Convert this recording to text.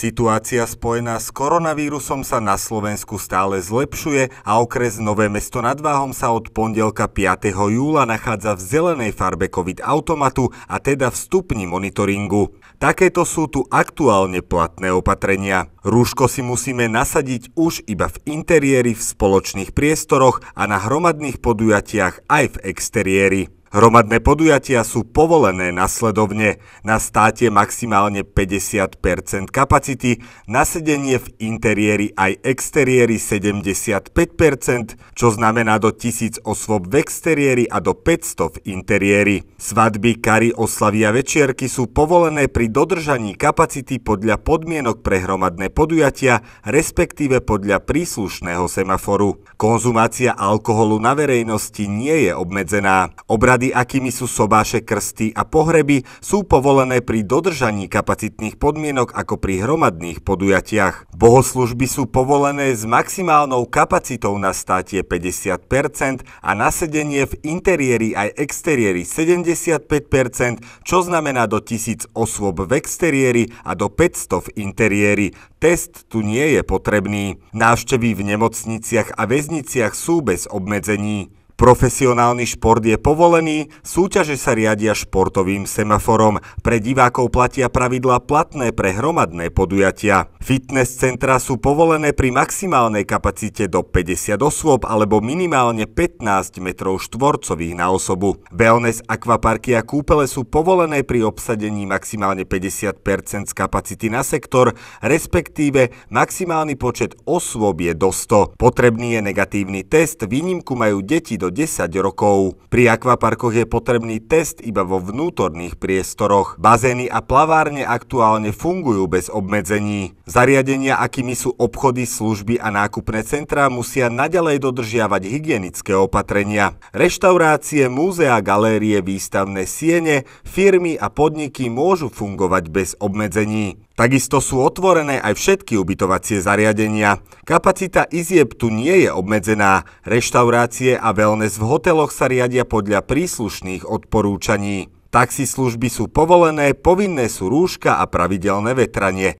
Situácia spojená s koronavírusom sa na Slovensku stále zlepšuje a okres Nové mesto nad Váhom sa od pondelka 5. júla nachádza v zelenej farbe COVID-automatu a teda v stupni monitoringu. Takéto sú tu aktuálne platné opatrenia. Rúško si musíme nasadiť už iba v interiéri, v spoločných priestoroch a na hromadných podujatiach aj v exteriéri. Hromadné podujatia sú povolené nasledovne na státe maximálne 50 kapacity, na sedenie v interiéri aj exteriéri 75 čo znamená do 1000 osôb v exteriéri a do 500 v interiéri. Svadby, kary, oslavy a večierky sú povolené pri dodržaní kapacity podľa podmienok pre hromadné podujatia, respektíve podľa príslušného semaforu. Konzumácia alkoholu na verejnosti nie je obmedzená. Obrad prípady, akými sú sobáše, krsty a pohreby, sú povolené pri dodržaní kapacitných podmienok ako pri hromadných podujatiach. Bohoslužby sú povolené s maximálnou kapacitou na státie 50% a nasedenie v interiéri aj exteriéri 75%, čo znamená do 1000 osôb v exteriéri a do 500 v interiéri. Test tu nie je potrebný. Návštevy v nemocniciach a väzniciach sú bez obmedzení. Profesionálny šport je povolený, súťaže sa riadia športovým semaforom, pre divákov platia pravidla platné pre hromadné podujatia. Fitness centra sú povolené pri maximálnej kapacite do 50 osôb alebo minimálne 15 metrov štvorcových na osobu. Wellness, akvaparky a kúpele sú povolené pri obsadení maximálne 50 z kapacity na sektor, respektíve maximálny počet osôb je do 100. Potrebný je negatívny test, výnimku majú deti do 10 rokov. Pri akvaparkoch je potrebný test iba vo vnútorných priestoroch. Bazény a plavárne aktuálne fungujú bez obmedzení. Zariadenia, akými sú obchody, služby a nákupné centrá, musia naďalej dodržiavať hygienické opatrenia. Reštaurácie, múzea, galérie, výstavné siene, firmy a podniky môžu fungovať bez obmedzení. Takisto sú otvorené aj všetky ubytovacie zariadenia. Kapacita izieb tu nie je obmedzená. Reštaurácie a wellness v hoteloch sa riadia podľa príslušných odporúčaní. Taxislužby sú povolené, povinné sú rúška a pravidelné vetranie.